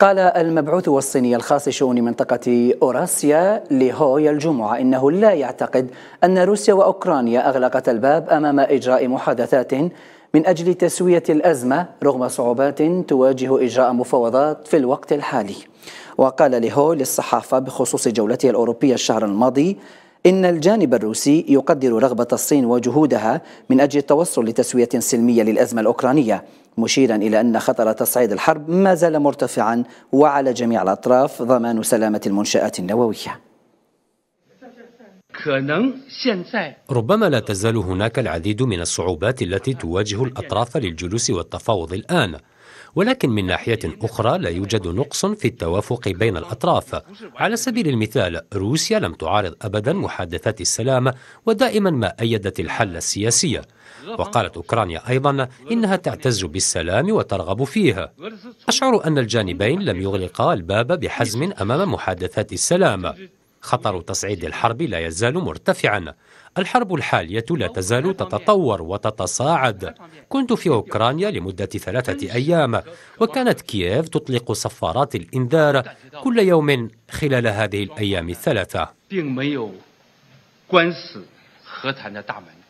قال المبعوث الصيني الخاص شؤون منطقة أوراسيا لهوي الجمعة إنه لا يعتقد أن روسيا وأوكرانيا أغلقت الباب أمام إجراء محادثات من أجل تسوية الأزمة رغم صعوبات تواجه إجراء مفاوضات في الوقت الحالي وقال لهو للصحافة بخصوص جولته الأوروبية الشهر الماضي إن الجانب الروسي يقدر رغبة الصين وجهودها من أجل التوصل لتسوية سلمية للأزمة الأوكرانية مشيرا إلى أن خطر تصعيد الحرب ما زال مرتفعا وعلى جميع الأطراف ضمان سلامة المنشآت النووية ربما لا تزال هناك العديد من الصعوبات التي تواجه الأطراف للجلوس والتفاوض الآن ولكن من ناحية أخرى لا يوجد نقص في التوافق بين الأطراف على سبيل المثال روسيا لم تعارض أبدا محادثات السلام ودائما ما أيدت الحل السياسي وقالت أوكرانيا أيضا إنها تعتز بالسلام وترغب فيه أشعر أن الجانبين لم يغلقا الباب بحزم أمام محادثات السلام خطر تصعيد الحرب لا يزال مرتفعا الحرب الحالية لا تزال تتطور وتتصاعد كنت في أوكرانيا لمدة ثلاثة أيام وكانت كييف تطلق صفارات الإنذار كل يوم خلال هذه الأيام الثلاثة